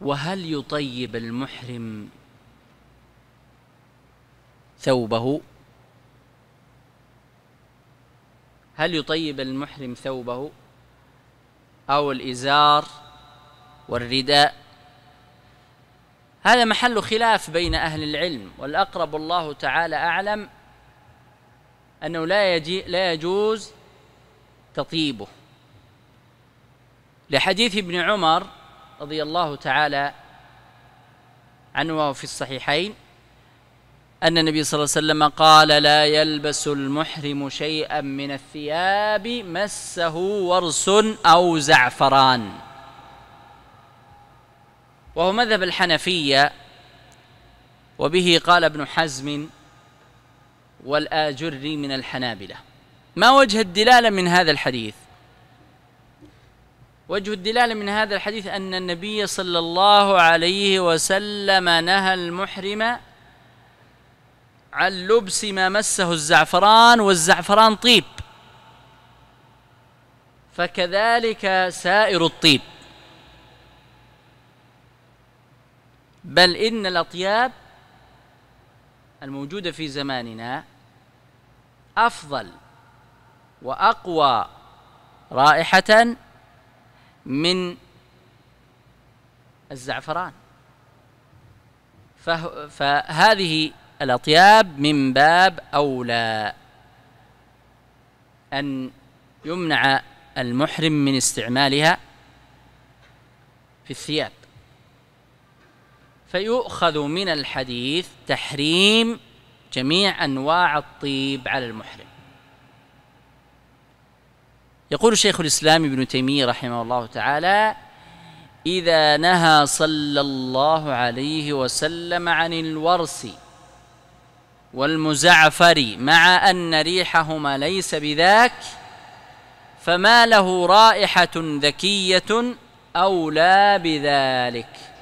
وهل يطيب المحرم ثوبه هل يطيب المحرم ثوبه أو الإزار والرداء هذا محل خلاف بين أهل العلم والأقرب الله تعالى أعلم أنه لا, يجي لا يجوز تطيبه لحديث ابن عمر رضي الله تعالى عنه في الصحيحين أن النبي صلى الله عليه وسلم قال لا يلبس المحرم شيئا من الثياب مسه ورس أو زعفران وهو مذهب الحنفية وبه قال ابن حزم والآجر من الحنابلة ما وجه الدلالة من هذا الحديث وجه الدلالة من هذا الحديث أن النبي صلى الله عليه وسلم نهى المحرم عن لبس ما مسه الزعفران والزعفران طيب فكذلك سائر الطيب بل إن الأطياب الموجودة في زماننا أفضل وأقوى رائحة من الزعفران فهذه الأطياب من باب أولى أن يمنع المحرم من استعمالها في الثياب فيؤخذ من الحديث تحريم جميع أنواع الطيب على المحرم يقول شيخ الإسلام ابن تيمية رحمه الله تعالى إذا نهى صلى الله عليه وسلم عن الورس والمزعفر مع أن ريحهما ليس بذاك فما له رائحة ذكية أولى بذلك